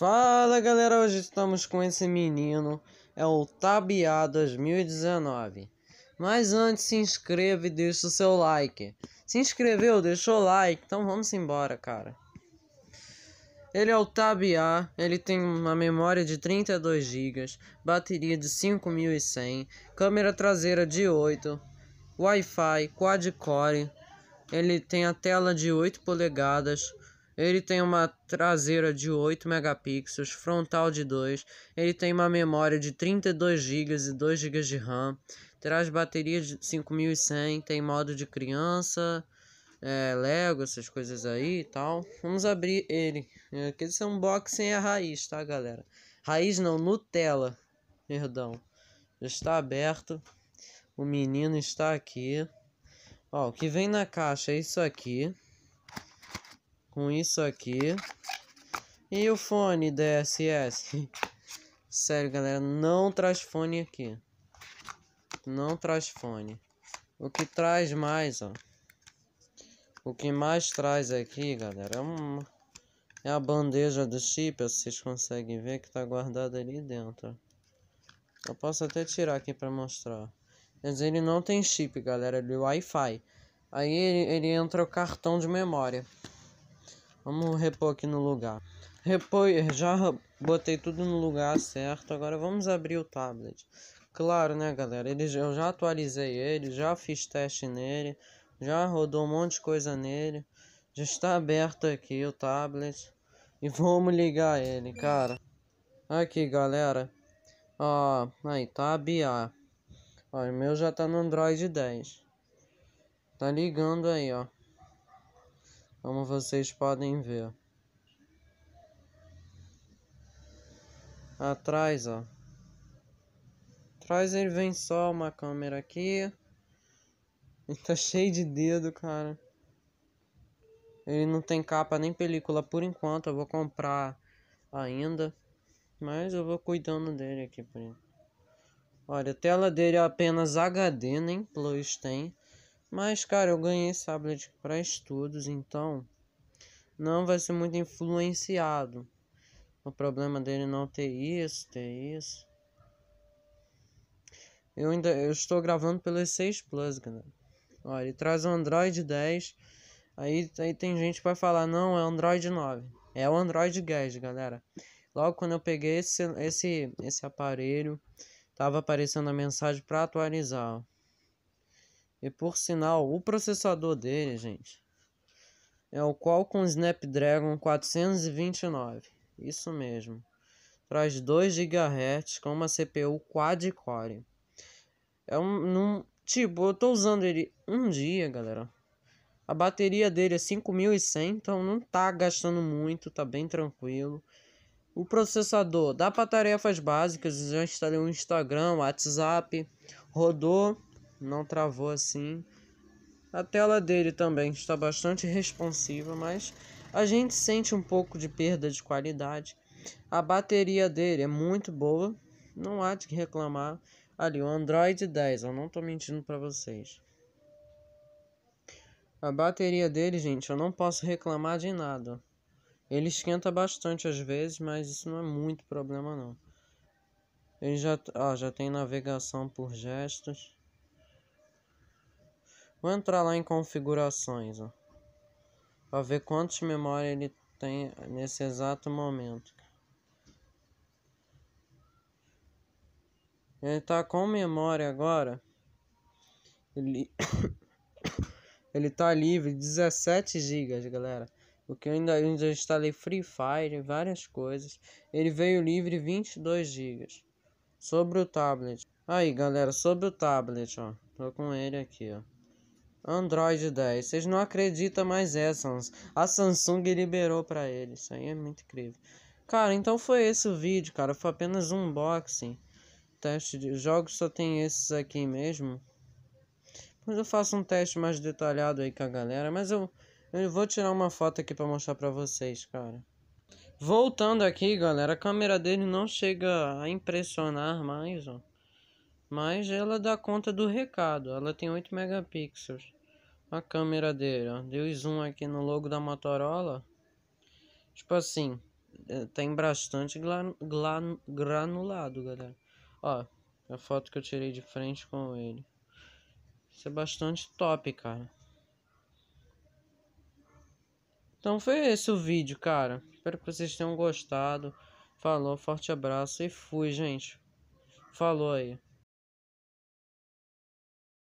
Fala galera, hoje estamos com esse menino, é o Tabiá 2019. Mas antes se inscreva e deixa o seu like. Se inscreveu, deixou o like, então vamos embora, cara. Ele é o Tabiá, ele tem uma memória de 32 GB, bateria de 5100, câmera traseira de 8, Wi-Fi, quad-core, ele tem a tela de 8 polegadas, ele tem uma traseira de 8 megapixels, frontal de 2. Ele tem uma memória de 32 GB e 2 GB de RAM. Traz bateria de 5100, tem modo de criança, é, Lego, essas coisas aí e tal. Vamos abrir ele. É, que esse unboxing é raiz, tá, galera? Raiz não, Nutella. Perdão. Já está aberto. O menino está aqui. Ó, o que vem na caixa é isso aqui com isso aqui. E o fone DSS? Sério, galera, não traz fone aqui. Não traz fone. O que traz mais, ó. O que mais traz aqui, galera, é, uma, é a bandeja do chip. Vocês conseguem ver que tá guardada ali dentro. Eu posso até tirar aqui pra mostrar. Mas ele não tem chip, galera. Ele é Wi-Fi. Aí ele, ele entra o cartão de memória. Vamos repor aqui no lugar. Repor, já botei tudo no lugar certo. Agora vamos abrir o tablet. Claro, né, galera? Ele, eu já atualizei ele, já fiz teste nele, já rodou um monte de coisa nele. Já está aberto aqui o tablet. E vamos ligar ele, cara. Aqui, galera. Ó, aí, tá A. Ó, o meu já tá no Android 10. Tá ligando aí, ó como vocês podem ver. Atrás, ó. Atrás ele vem só uma câmera aqui. Ele tá cheio de dedo, cara. Ele não tem capa nem película por enquanto. Eu vou comprar ainda. Mas eu vou cuidando dele aqui por enquanto. Olha, a tela dele é apenas HD, nem Plus tem. Mas, cara, eu ganhei esse tablet para estudos, então não vai ser muito influenciado. O problema dele não ter isso, ter isso. Eu ainda eu estou gravando pelo E6 Plus, galera. Olha, ele traz o Android 10. Aí, aí tem gente que vai falar, não, é Android 9. É o Android 10, galera. Logo quando eu peguei esse, esse, esse aparelho, tava aparecendo a mensagem para atualizar. E por sinal, o processador dele, gente, é o Qualcomm Snapdragon 429. Isso mesmo. Traz 2 GHz com uma CPU quad-core. É um, Tipo, eu tô usando ele um dia, galera. A bateria dele é 5100, então não tá gastando muito, tá bem tranquilo. O processador dá para tarefas básicas, já instalei o um Instagram, WhatsApp, rodou não travou assim. A tela dele também está bastante responsiva, mas a gente sente um pouco de perda de qualidade. A bateria dele é muito boa, não há de reclamar. Ali, o Android 10, eu não estou mentindo para vocês. A bateria dele, gente, eu não posso reclamar de nada. Ele esquenta bastante às vezes, mas isso não é muito problema não. Ele já, ó, já tem navegação por gestos. Vou entrar lá em configurações, ó. Pra ver quantos memória ele tem nesse exato momento. Ele tá com memória agora. Ele... ele tá livre, 17 GB, galera. O que eu ainda, ainda instalei Free Fire, várias coisas. Ele veio livre 22 GB. Sobre o tablet. Aí, galera, sobre o tablet, ó. Tô com ele aqui, ó. Android 10. Vocês não acreditam mais é, Samsung. A Samsung liberou para ele. Isso aí é muito incrível. Cara, então foi esse o vídeo, cara. Foi apenas um unboxing. Teste de jogos só tem esses aqui mesmo. Mas eu faço um teste mais detalhado aí com a galera. Mas eu, eu vou tirar uma foto aqui para mostrar para vocês, cara. Voltando aqui, galera. A câmera dele não chega a impressionar mais, ó. Mas ela dá conta do recado. Ela tem 8 megapixels. A câmera dele, Deu zoom aqui no logo da Motorola. Tipo assim, é, tem tá bastante glan, glan, granulado, galera. Ó, a foto que eu tirei de frente com ele. Isso é bastante top, cara. Então foi esse o vídeo, cara. Espero que vocês tenham gostado. Falou, forte abraço e fui, gente. Falou aí.